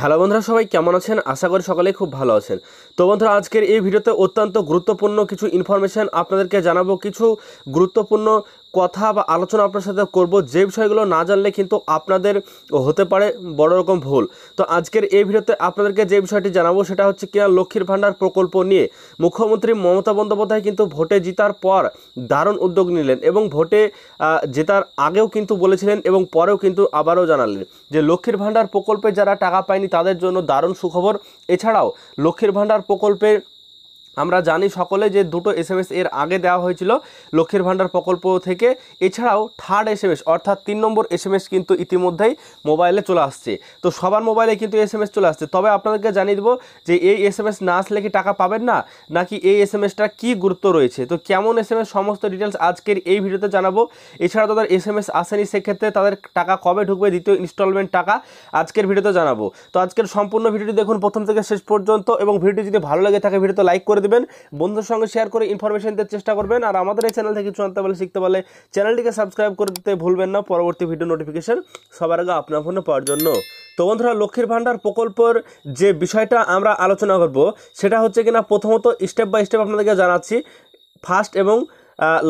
hello বন্ধুরা সবাই কেমন আছেন আশা করি সকলেই খুব ভালো আছেন তো বন্ধুরা আজকের এই ভিডিওতে অত্যন্ত গুরুত্বপূর্ণ কিছু ইনফরমেশান আপনাদেরকে জানাবো কিছু গুরুত্বপূর্ণ কথা বা আলোচনা আপনার সাথে করব যে বিষয়গুলো না জানলে কিন্তু আপনাদের হতে পারে বড় রকম ভুল তো আজকের এই ভিডিওতে আপনাদেরকে যে বিষয়টি জানাবো সেটা হচ্ছে কিনা লক্ষ্মীর ভাণ্ডার প্রকল্প নিয়ে মুখ্যমন্ত্রী মমতা বন্দ্যোপাধ্যায় কিন্তু ভোটে জিতার পর দারুণ উদ্যোগ নিলেন এবং ভোটে জেতার আগেও কিন্তু বলেছিলেন এবং পরেও কিন্তু আবারও জানালেন যে লক্ষ্মীর ভাণ্ডার প্রকল্পে যারা টাকা পায়নি তাদের জন্য দারুণ সুখবর এছাড়াও লক্ষ্মীর ভাণ্ডার প্রকল্পের আমরা জানি সকলে যে দুটো এস এর আগে দেওয়া হয়েছিল লক্ষ্মীর ভাণ্ডার প্রকল্প থেকে এছাড়াও থার্ড এস অর্থাৎ তিন নম্বর এস কিন্তু ইতিমধ্যেই মোবাইলে চলে আসছে তো সবার মোবাইলে কিন্তু এস চলে আসছে তবে আপনাদেরকে জানিয়ে দেবো যে এই এস না আসলে কি টাকা পাবেন না নাকি এই এস এমএসটা কী গুরুত্ব রয়েছে তো কেমন এস সমস্ত ডিটেলস আজকের এই ভিডিওতে জানাবো এছাড়া তাদের এস এম এস আসেনি সেক্ষেত্রে তাদের টাকা কবে ঢুকবে দ্বিতীয় ইনস্টলমেন্ট টাকা আজকের ভিডিওতে জানাবো তো আজকের সম্পূর্ণ ভিডিওটি দেখুন প্রথম থেকে শেষ পর্যন্ত এবং ভিডিওটি যদি ভালো লাগে থাকে ভিডিওতে লাইক করে দেবেন বন্ধুর সঙ্গে শেয়ার করে ইনফরমেশন দেওয়ার চেষ্টা করবেন আর আমাদের এই চ্যানেল থেকে কিছু আনতে পারলে শিখতে পারলে চ্যানেলটিকে সাবস্ক্রাইব করতে ভুলবেন না পরবর্তী ভিডিও নোটিফিকেশান সবার আগে আপনার ফোনে পাওয়ার জন্য তো বন্ধুরা লক্ষ্মীর ভাণ্ডার প্রকল্পের যে বিষয়টা আমরা আলোচনা করব সেটা হচ্ছে কিনা প্রথমত স্টেপ বাই স্টেপ আপনাদেরকে জানাচ্ছি ফার্স্ট এবং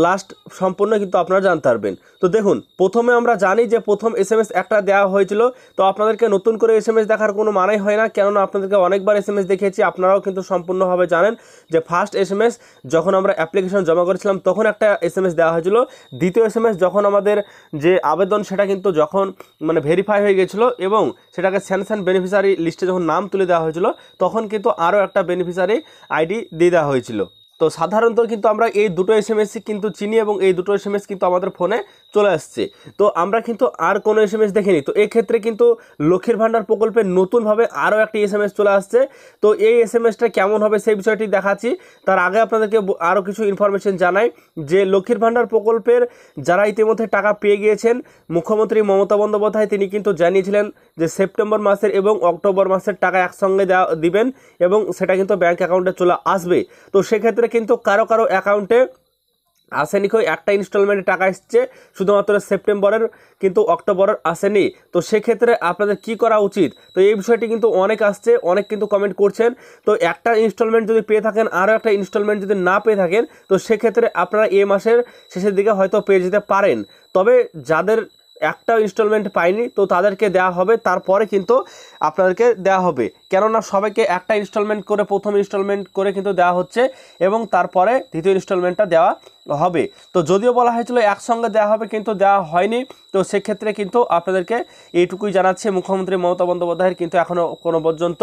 লাস্ট সম্পূর্ণ কিন্তু আপনারা জানতে পারবেন তো দেখুন প্রথমে আমরা জানি যে প্রথম এস এম এস একটা দেওয়া হয়েছিল তো আপনাদেরকে নতুন করে এস এম এস দেখার কোনো মানাই হয় না কেননা আপনাদেরকে অনেকবার এস এম এস দেখিয়েছি আপনারাও কিন্তু সম্পূর্ণভাবে জানেন যে ফার্স্ট এস এম এস যখন আমরা অ্যাপ্লিকেশন জমা করেছিলাম তখন একটা এস এম দেওয়া হয়েছিল দ্বিতীয় এস এম এস যখন আমাদের যে আবেদন সেটা কিন্তু যখন মানে ভেরিফাই হয়ে গেছিলো এবং সেটাকে স্যানসান বেনিফিশিয়ারি লিস্টে যখন নাম তুলে দেওয়া হয়েছিল তখন কিন্তু আরও একটা বেনিফিশিয়ারি আইডি দিয়ে দেওয়া হয়েছিলো তো সাধারণত কিন্তু আমরা এই দুটো এস এম কিন্তু চিনি এবং এই দুটো এস এম কিন্তু আমাদের ফোনে চলে আসছে তো আমরা কিন্তু আর কোনো এস এম এস দেখিনি তো এক্ষেত্রে কিন্তু লক্ষ্মীর ভাণ্ডার প্রকল্পে নতুনভাবে আরও একটি এস এম এস চলে আসছে তো এই এস এম এসটা কেমন হবে সেই বিষয়টি দেখাচ্ছি তার আগে আপনাদেরকে আরও কিছু ইনফরমেশন জানাই যে লক্ষ্মীর ভাণ্ডার প্রকল্পের যারা ইতিমধ্যে টাকা পেয়ে গিয়েছেন মুখ্যমন্ত্রী মমতা বন্দ্যোপাধ্যায় তিনি কিন্তু জানিয়েছিলেন যে সেপ্টেম্বর মাসের এবং অক্টোবর মাসের টাকা একসঙ্গে দেওয়া দিবেন এবং সেটা কিন্তু ব্যাঙ্ক অ্যাকাউন্টে চলে আসবে তো সেক্ষেত্রে কিন্তু কারো কারো অ্যাকাউন্টে আসেনি কই একটা ইনস্টলমেন্টে টাকা এসছে শুধুমাত্র সেপ্টেম্বরের কিন্তু অক্টোবরের আসেনি তো সেক্ষেত্রে আপনাদের কি করা উচিত তো এই বিষয়টি কিন্তু অনেক আসছে অনেক কিন্তু কমেন্ট করছেন তো একটা ইনস্টলমেন্ট যদি পেয়ে থাকেন আরও একটা ইনস্টলমেন্ট যদি না পেয়ে থাকেন তো সেক্ষেত্রে আপনারা এ মাসের শেষের দিকে হয়তো পেয়ে যেতে পারেন তবে যাদের একটাও ইনস্টলমেন্ট পাইনি তো তাদেরকে দেওয়া হবে তারপরে কিন্তু আপনাদেরকে দেওয়া হবে কেননা সবাইকে একটা ইনস্টলমেন্ট করে প্রথম ইনস্টলমেন্ট করে কিন্তু দেওয়া হচ্ছে এবং তারপরে দ্বিতীয় ইনস্টলমেন্টটা দেওয়া হবে তো যদিও বলা হয়েছিল একসঙ্গে দেওয়া হবে কিন্তু দেওয়া হয়নি তো সেক্ষেত্রে কিন্তু আপনাদেরকে এইটুকুই জানাচ্ছে মুখ্যমন্ত্রী মমতা বন্দ্যোপাধ্যায়ের কিন্তু এখনও কোনো পর্যন্ত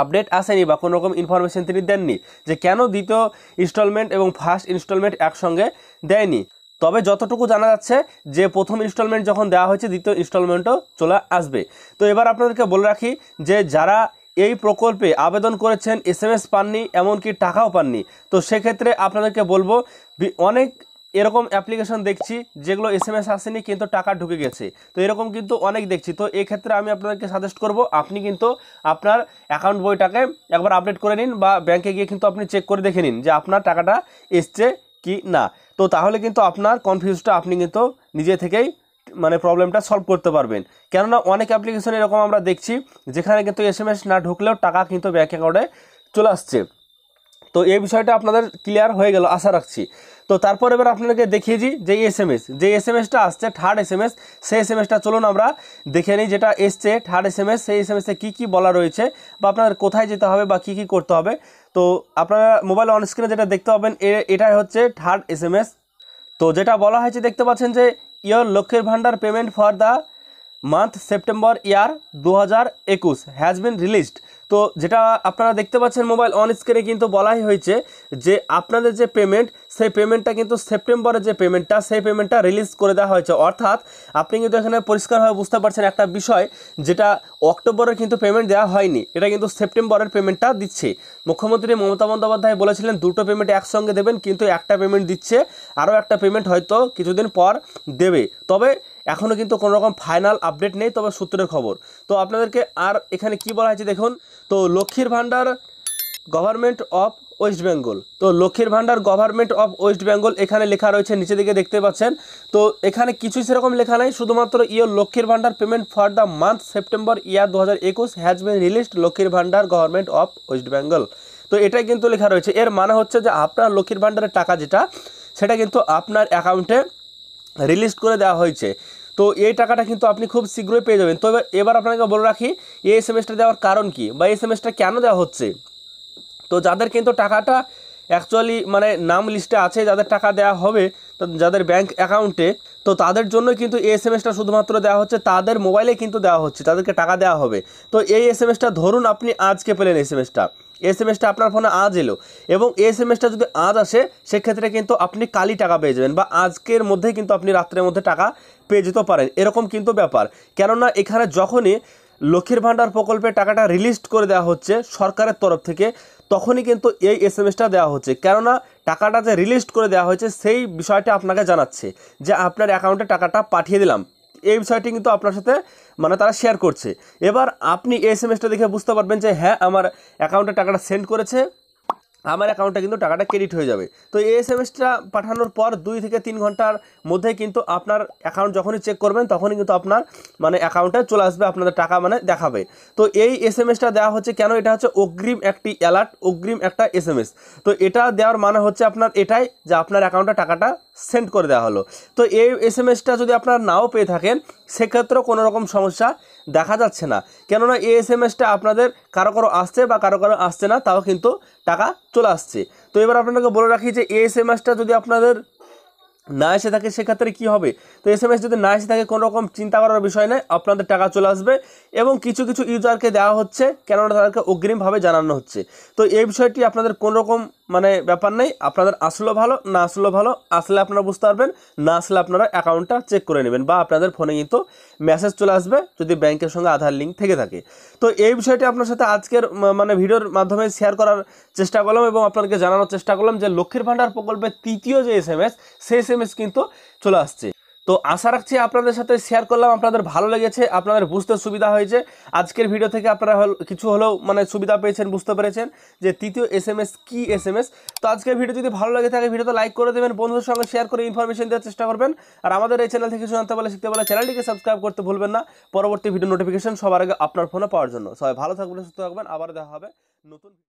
আপডেট আসেনি বা কোনো রকম ইনফরমেশন তিনি দেননি যে কেন দ্বিতীয় ইনস্টলমেন্ট এবং ফার্স্ট ইনস্টলমেন্ট একসঙ্গে দেয়নি তবে যতটুকু জানা যাচ্ছে যে প্রথম ইনস্টলমেন্ট যখন দেওয়া হয়েছে দ্বিতীয় ইনস্টলমেন্টও চলে আসবে তো এবার আপনাদেরকে বলে রাখি যে যারা এই প্রকল্পে আবেদন করেছেন এস এম এস পাননি এমনকি টাকাও পাননি তো সেক্ষেত্রে আপনাদেরকে বলবো অনেক এরকম অ্যাপ্লিকেশন দেখছি যেগুলো এস এম এস আসেনি কিন্তু টাকা ঢুকে গেছে তো এরকম কিন্তু অনেক দেখছি তো এক্ষেত্রে আমি আপনাদেরকে সাজেস্ট করব আপনি কিন্তু আপনার অ্যাকাউন্ট বইটাকে একবার আপডেট করে নিন বা ব্যাংকে গিয়ে কিন্তু আপনি চেক করে দেখে নিন যে আপনার টাকাটা এসছে কি না তো তাহলে কিন্তু আপনার কনফিউজটা আপনি কিন্তু নিজে থেকেই মানে প্রবলেমটা সলভ করতে পারবেন কেননা অনেক অ্যাপ্লিকেশন এরকম আমরা দেখছি যেখানে কিন্তু এস না ঢুকলেও টাকা কিন্তু ব্যাঙ্ক অ্যাকাউন্টে চলে আসছে তো এই বিষয়টা আপনাদের ক্লিয়ার হয়ে গেল আশা রাখছি তো তারপর এবার আপনাদেরকে দেখিয়েছি যে এস এম এস যে এস এম এসটা আসছে থার্ড এস এম এস সেই এস এম এসটা চলুন আমরা দেখে নিই যেটা এসছে থার্ড এস এম এস সেই এস এম এসে কী কী বলা রয়েছে বা আপনাদের কোথায় যেতে হবে বা কী কী করতে হবে তো আপনারা মোবাইল অন স্ক্রিনে যেটা দেখতে পাবেন এটাই হচ্ছে থার্ড এস এম এস তো যেটা বলা হয়েছে দেখতে পাচ্ছেন যে ইয়োর লক্ষ্যের Bhandar payment for the month September year দু হাজার একুশ হ্যাজ বিন রিলিজড তো যেটা আপনারা দেখতে পাচ্ছেন মোবাইল অন স্ক্রিনে কিন্তু বলাই হয়েছে যে আপনাদের যে পেমেন্ট সেই পেমেন্টটা কিন্তু সেপ্টেম্বরের যে পেমেন্টটা সেই পেমেন্টটা রিলিজ করে দেওয়া হয়েছে অর্থাৎ আপনি কিন্তু এখানে পরিষ্কারভাবে বুঝতে পারছেন একটা বিষয় যেটা অক্টোবরের কিন্তু পেমেন্ট দেওয়া হয়নি এটা কিন্তু সেপ্টেম্বরের পেমেন্টটা দিচ্ছে মুখ্যমন্ত্রী মমতা বন্দ্যোপাধ্যায় বলেছিলেন দুটো পেমেন্ট একসঙ্গে দেবেন কিন্তু একটা পেমেন্ট দিচ্ছে আরও একটা পেমেন্ট হয়তো কিছুদিন পর দেবে তবে এখনও কিন্তু কোনো রকম ফাইনাল আপডেট নেই তবে সূত্রের খবর তো আপনাদেরকে আর এখানে কি বলা হয়েছে দেখুন তো লক্ষ্মীর ভাণ্ডার গভর্নমেন্ট অফ ওয়েস্ট বেঙ্গল তো লক্ষ্মীর ভাণ্ডার গভর্নমেন্ট অফ ওয়েস্ট বেঙ্গল এখানে লেখা রয়েছে নিচে দিকে দেখতে পাচ্ছেন তো এখানে কিছুই সেরকম লেখা নাই শুধুমাত্র your Lakshmir Bhandar payment for the month September year দু হাজার একুশ হ্যাজ বিন রিলিজড লক্ষ্মীর ভাণ্ডার গভর্নমেন্ট অফ ওয়েস্ট বেঙ্গল তো এটাই কিন্তু লেখা রয়েছে এর মানে হচ্ছে যে আপনার লক্ষ্মীর ভাণ্ডারের টাকা যেটা সেটা কিন্তু আপনার অ্যাকাউন্টে রিলিজ করে দেওয়া হয়েছে তো এই টাকাটা কিন্তু আপনি খুব শীঘ্রই পেয়ে যাবেন তো এবার আপনাকে বলে রাখি এই সেমেস্টার দেওয়ার কারণ কি বা এই সেমেস্টার কেন দেওয়া হচ্ছে তো যাদের কিন্তু টাকাটা অ্যাকচুয়ালি মানে নাম লিস্টে আছে যাদের টাকা দেওয়া হবে যাদের ব্যাংক অ্যাকাউন্টে তো তাদের জন্য কিন্তু এই সেমেস্টার শুধুমাত্র দেওয়া হচ্ছে তাদের মোবাইলে কিন্তু দেওয়া হচ্ছে তাদেরকে টাকা দেওয়া হবে তো এই এস ধরুন আপনি আজকে পেলেন এই সেমেস্টার এস এম এসটা আপনার ফোনে আজ এলো এবং এস এম এসটা যদি আজ আসে সেক্ষেত্রে কিন্তু আপনি কালই টাকা পেয়ে যাবেন বা আজকের মধ্যেই কিন্তু আপনি রাত্রের মধ্যে টাকা পেয়ে যেতে পারেন এরকম কিন্তু ব্যাপার কেননা এখানে যখনই লক্ষ্মীর ভাণ্ডার প্রকল্পে টাকাটা রিলিস্ট করে দেওয়া হচ্ছে সরকারের তরফ থেকে তখনই কিন্তু এই এস এম এসটা দেওয়া হচ্ছে কেননা টাকাটা যে রিলিস্ট করে দেওয়া হয়েছে সেই বিষয়টা আপনাকে জানাচ্ছে যে আপনার অ্যাকাউন্টে টাকাটা পাঠিয়ে দিলাম এই বিষয়টি কিন্তু আপনার সাথে মানে তারা শেয়ার করছে এবার আপনি এই এসএমএসটা দেখে বুঝতে পারবেন যে হ্যাঁ আমার অ্যাকাউন্টে টাকাটা সেন্ড করেছে আমার অ্যাকাউন্টে কিন্তু টাকাটা ক্রেডিট হয়ে যাবে তো এই এস এম পাঠানোর পর দুই থেকে তিন ঘন্টার মধ্যে কিন্তু আপনার অ্যাকাউন্ট যখনই চেক করবেন তখনই কিন্তু আপনার মানে অ্যাকাউন্টে চলে আসবে আপনাদের টাকা মানে দেখাবে তো এই এস এম এসটা দেওয়া হচ্ছে কেন এটা হচ্ছে অগ্রিম একটি অ্যালার্ট অগ্রিম একটা এস এম এস তো এটা দেওয়ার মানে হচ্ছে আপনার এটাই যে আপনার অ্যাকাউন্টে টাকাটা সেন্ড করে দেওয়া হলো তো এই এস এম এসটা যদি আপনারা নাও পেয়ে থাকেন সেক্ষেত্রেও কোনো রকম সমস্যা দেখা যাচ্ছে না কেননা এই এস এম এসটা আপনাদের কারো কারো আসছে বা কারো কারো আসছে না তাও কিন্তু টাকা চলে আসছে তো এবার আপনাদেরকে বলে রাখি যে এই এস এম এসটা যদি আপনাদের না এসে থাকে সেক্ষেত্রে কী হবে তো এস এম এস যদি না এসে থাকে কোনো রকম চিন্তা করার বিষয় নেই আপনাদের টাকা চলে আসবে এবং কিছু কিছু ইউজারকে দেওয়া হচ্ছে কেননা তাদেরকে অগ্রিমভাবে জানানো হচ্ছে তো এই বিষয়টি আপনাদের কোনোরকম মানে ব্যাপার নেই আপনাদের আসলো ভালো না আসলো ভালো আসলে আপনারা বুঝতে পারবেন না আসলে আপনারা অ্যাকাউন্টটা চেক করে নেবেন বা আপনাদের ফোনে কিন্তু মেসেজ চলে আসবে যদি ব্যাংকের সঙ্গে আধার লিঙ্ক থেকে থাকে তো এই বিষয়টি আপনার সাথে আজকের মানে ভিডিওর মাধ্যমে শেয়ার করার চেষ্টা করলাম এবং আপনাদেরকে জানানোর চেষ্টা করলাম যে লক্ষ্মীর ভাণ্ডার প্রকল্পের তৃতীয় যে এস এম এস সেই এস এম এস কিন্তু চলে আসছে তো আশা রাখছি আপনাদের সাথে শেয়ার করলাম আপনাদের ভালো লেগেছে আপনাদের বুঝতে সুবিধা হয়েছে আজকের ভিডিও থেকে আপনারা কিছু হলেও মানে সুবিধা পেয়েছেন বুঝতে পেরেছেন যে তৃতীয় এস এম এস কী এস এম এস তো আজকের ভিডিও যদি ভালো লাগে থাকে ভিডিওতে লাইক করে দেবেন বন্ধুদের সঙ্গে শেয়ার করে ইনফরমেশন দেওয়ার চেষ্টা করবেন আর আমাদের এই চ্যানেল থেকে কিছু জানতে পারলে শিখতে পারলে চ্যানেলটিকে সাবস্ক্রাইব করতে ভুলবেন না পরবর্তী ভিডিও নোটিফিকেশন সবার আগে আপনার ফোনে পাওয়ার জন্য সবাই ভালো থাকবেন সুস্থ থাকবেন আবার দেখা হবে নতুন